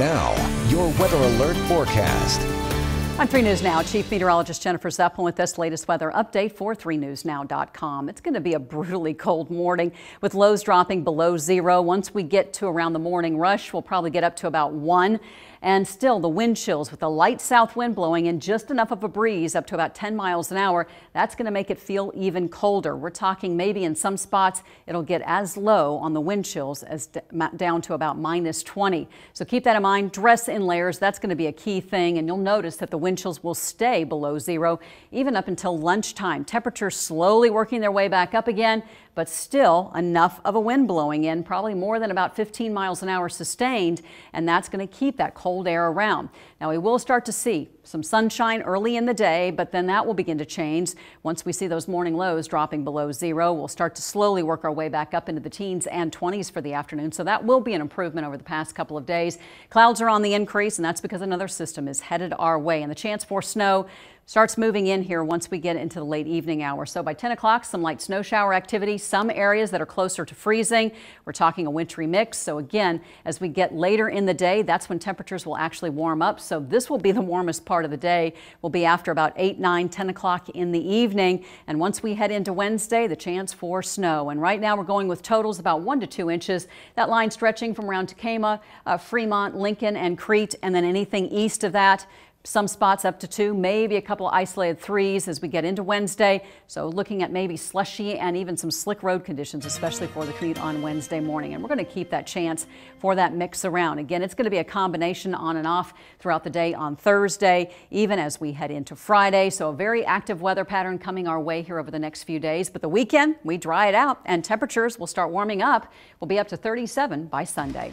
Now, your weather alert forecast. On 3 News Now, Chief Meteorologist Jennifer Zeppelin with this latest weather update for 3newsnow.com. It's going to be a brutally cold morning with lows dropping below zero. Once we get to around the morning rush, we'll probably get up to about one. And still the wind chills with a light south wind blowing and just enough of a breeze up to about 10 miles an hour. That's going to make it feel even colder. We're talking maybe in some spots it'll get as low on the wind chills as down to about minus 20. So keep that in mind. Dress in layers. That's going to be a key thing. And you'll notice that the wind wind chills will stay below zero even up until lunchtime. Temperatures slowly working their way back up again but still enough of a wind blowing in, probably more than about 15 miles an hour sustained, and that's going to keep that cold air around. Now we will start to see some sunshine early in the day, but then that will begin to change. Once we see those morning lows dropping below zero, we'll start to slowly work our way back up into the teens and 20s for the afternoon. So that will be an improvement over the past couple of days. Clouds are on the increase, and that's because another system is headed our way, and the chance for snow Starts moving in here once we get into the late evening hour. So by 10 o'clock, some light snow shower activity, some areas that are closer to freezing. We're talking a wintry mix. So again, as we get later in the day, that's when temperatures will actually warm up. So this will be the warmest part of the day. Will be after about 8, 9, 10 o'clock in the evening. And once we head into Wednesday, the chance for snow. And right now we're going with totals about 1 to 2 inches. That line stretching from around Tacoma, uh, Fremont, Lincoln, and Crete, and then anything east of that. Some spots up to two, maybe a couple isolated threes as we get into Wednesday. So looking at maybe slushy and even some slick road conditions, especially for the commute on Wednesday morning. And we're going to keep that chance for that mix around. Again, it's going to be a combination on and off throughout the day on Thursday, even as we head into Friday. So a very active weather pattern coming our way here over the next few days. But the weekend, we dry it out and temperatures will start warming up. We'll be up to 37 by Sunday.